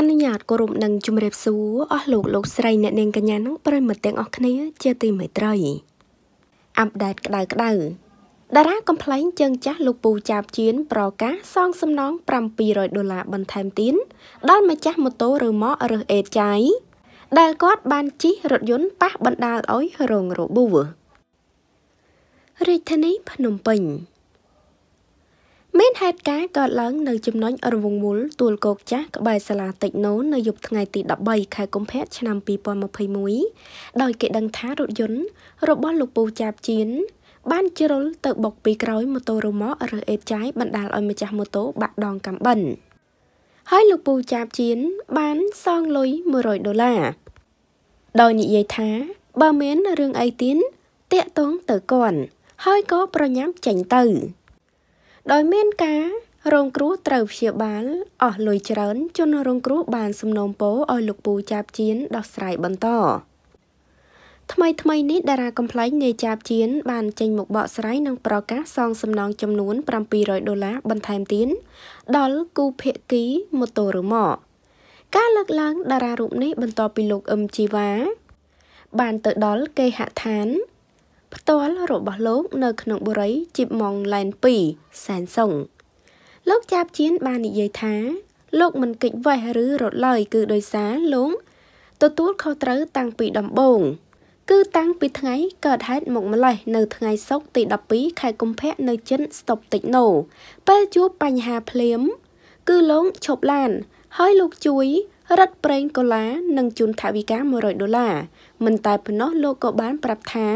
អនុញ្ញាតគោរពនិងជម្រាបសួរអស់លោកលោកស្រីអ្នកនាងកញ្ញានិងប្រិមត្តទាំងអស់គ្នាជាទីមេត្រីអាប់ដេតក្តៅក្តៅតារាកំ pl ែងជើងចាស់លោកពូចាបជៀនប្រកាសសងសំណង700ដុល្លារបន្ថែមទៀតដល់ម្ចាស់ម៉ូតូឬម៉ករើសអេតចៃដែលគាត់បានជិះរថយន្តប៉ះបណ្ដាលឲ្យរងរបួសរាជធានីភ្នំពេញមានហេតុការណ៍កើតឡើងនៅចំណុចរវងមូលទួលគោកចាស់ក្បែរសាលាតិចណូននៅយប់ថ្ងៃទី13ខែកុម្ភៈឆ្នាំ2021ដោយគេដឹងថារថយន្តរបស់លោកពូចាបជៀនបានជ្រុលទៅបុកពីក្រោយម៉ូតូរ៉ឺម៉កឬអេតចាយបណ្ដាលឲ្យម្ចាស់ម៉ូតូបាក់ដងកាំបិនហើយលោកពូចាបជៀនបានសងលុយ100ដុល្លារដោយនិយាយថាបើមានរឿងអីទៀតតាកតងទៅគាត់ហើយក៏ប្រញាប់ចេញទៅដោយមានការរងគ្រោះត្រូវព្យាបាលអស់លុយច្រើន ជនរងគ្រោះបានសំណូមពរឲ្យលោកពូចាបជៀនដោះស្រាយបន្ត ថ្មីថ្មីនេះតារាកំ pl ែងនៃចាបជៀនបានចេញមកបកស្រាយនិងប្រកាសសងសំណងចំនួន700ដុល្លារបន្ថែមទៀតដល់គូភាគីម៉ូតូរម៉ូការលើកឡើងតារារូបនេះបន្ទាប់ពីលោកអឹមជីវ៉ាបានទៅដល់គេហដ្ឋានទាល់របស់លោកនៅក្នុងបុរីជីបម៉ងឡែន2សែនសុងលោកចាបជៀនបាននិយាយថាលោកមិនគេចវេះឬរត់ឡើយគឺដោយសារលោកទទួលខុសត្រូវតាំងពីដំបូងគឺតាំងពីថ្ងៃកើតហេតុមកម្លេះនៅថ្ងៃសុក្រទី12ខែកុម្ភៈនៅចិនស្តុបតិចណូពេលជួបបញ្ហាភ្លាមគឺលោកឈប់ឡាន ហើយលោកជួយរឹតប្រេងកូឡានិងជូនថវិកា100ដុល្លារមិនតែប៉ុណ្ណោះលោកក៏បានប្រាប់ថា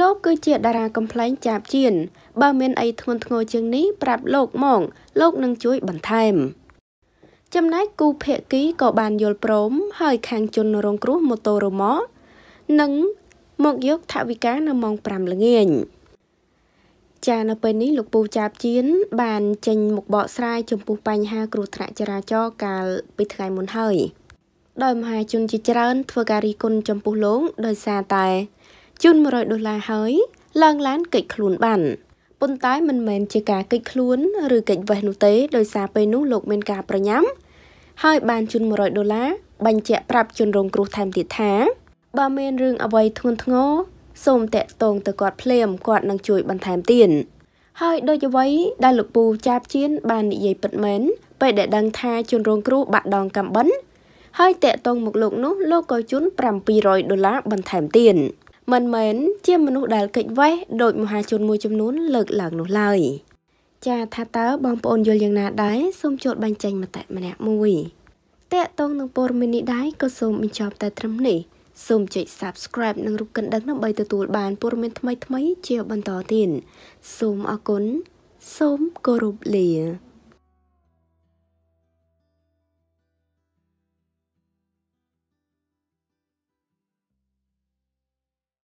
លោកគឺជាតារាកំ pl ែងចាបជៀនបើ មានអីធ្ងន់ធ្ងរជាងនេះប្រាប់លោកមកលោកនឹងជួយបន្ថែម ចំណែកគូភាគីក៏បានយល់ព្រម ហើយខាងជនរងគ្រោះម៉ូតូរ៉ូម៉កនឹងមកយកថវិកានៅម៉ោង5ល្ងាចចានៅពេលនេះលោកពូចាបជៀនបានចេញមកបកស្រាយចំពោះបញ្ហាគ្រោះថ្នាក់ចរាចរណ៍កាលពីថ្ងៃមុនហើយ ដោយមហាជនជាច្រើន ធ្វើការរីគុណចំពោះលោកដោយសារតែជូន100ដុល្លារហើយឡើងឡានកិច្ចខ្លួនបានប៉ុន្តែមិនមែនជាការកិច្ចខ្លួន ឬកិច្ចវេះនោះទេដោយសារពេលនោះលោកមានការប្រញាប់ហើយបានជូន100ដុល្លារបញ្ជាក់ប្រាប់ជនរងគ្រោះថែមទៀតថា បើមានរឿងអ្វីធ្ងន់ធ្ងរសូមតាក់ទងទៅគាត់ភ្លាមគាត់នឹងជួយបន្ថែមទៀតហើយដូចអ្វីដែលលោកពូចាបជៀនបាននិយាយពិតមែនពេលដែលដឹងថាជនរងគ្រោះបាក់ដងកំបិនហើយតាក់ទងមកលោកនោះលោកក៏ជូន700ដុល្លារបន្ថែមទៀតមិនមែនជាមនុស្សដែលគេចវេះដោយមហាជនមួយចំនួន លើកឡើងនោះឡើយចាថាតើបងប្អូនយល់យ៉ាងណាដែរសូមចូលបញ្ចេញមតិម្នាក់មួយតេតងនឹងព័ត៌មាននេះដែរក៏សូមបញ្ចប់តែត្រឹមនេះសូមចុច Subscribe និងរូបកណ្ដឹងដើម្បីទទួល បានព័ត៌មានថ្មីៗជាបន្តទៀតសូមអរគុណសូមគោរពលា